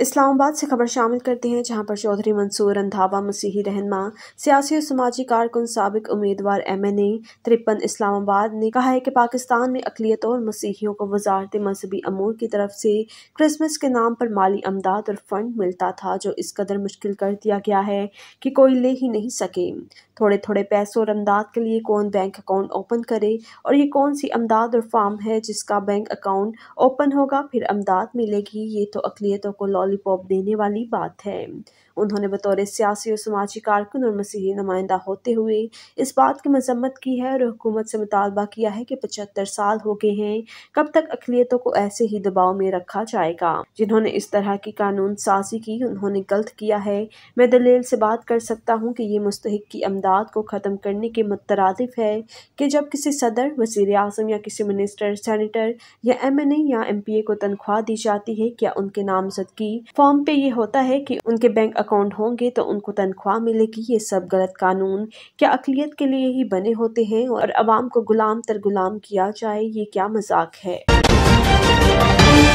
इस्लामाबाद से खबर शामिल करते हैं जहां पर चौधरी मंसूर रंधावा मसीही रहनमा सियासी और समाजी कारकुन सबक उम्मीदवार एम एन ए त्रिपन इस्लामाबाद ने कहा है कि पाकिस्तान में अकलीतों और मसीहियों को वजारत मजहबी अमूर की तरफ से क्रिसमस के नाम पर माली अमदाद और फंड मिलता था जो इस कदर मुश्किल कर दिया गया है कि कोई ले ही नहीं सके थोड़े थोड़े पैसों और अमदाद के लिए कौन बैंक अकाउंट ओपन करे और ये कौन सी अमदाद और फार्म है जिसका बैंक अकाउंट ओपन होगा फिर अमदाद मिलेगी ये तो अकलीतों को लॉलीपॉप देने वाली बात है उन्होंने बतौर सियासी और समाजी कारकुन और मसीही नुमाइंदा होते हुए इस बात की मजम्मत की है और हुकूमत से मुतालबा किया है कि पचहत्तर साल हो गए हैं कब तक अकलीतों को ऐसे ही दबाव में रखा जाएगा जिन्होंने इस तरह की कानून साजी की उन्होंने गलत किया है मैं दलील से बात कर सकता हूँ कि ये मुस्तक की अमदाद को ख़त्म करने के मुतरद है कि जब किसी सदर वजीर अजम या किसी मिनिस्टर सैनिटर या एम एन ए या एम पी ए को तनख्वाह दी जाती है क्या उनके नामजदगी फॉर्म पे ये होता है कि उनके बैंक अकाउंट होंगे तो उनको तनख्वाह मिलेगी ये सब गलत कानून क्या अकलीत के लिए ही बने होते हैं और आवाम को गुलाम तर गुलाम किया जाए ये क्या मजाक है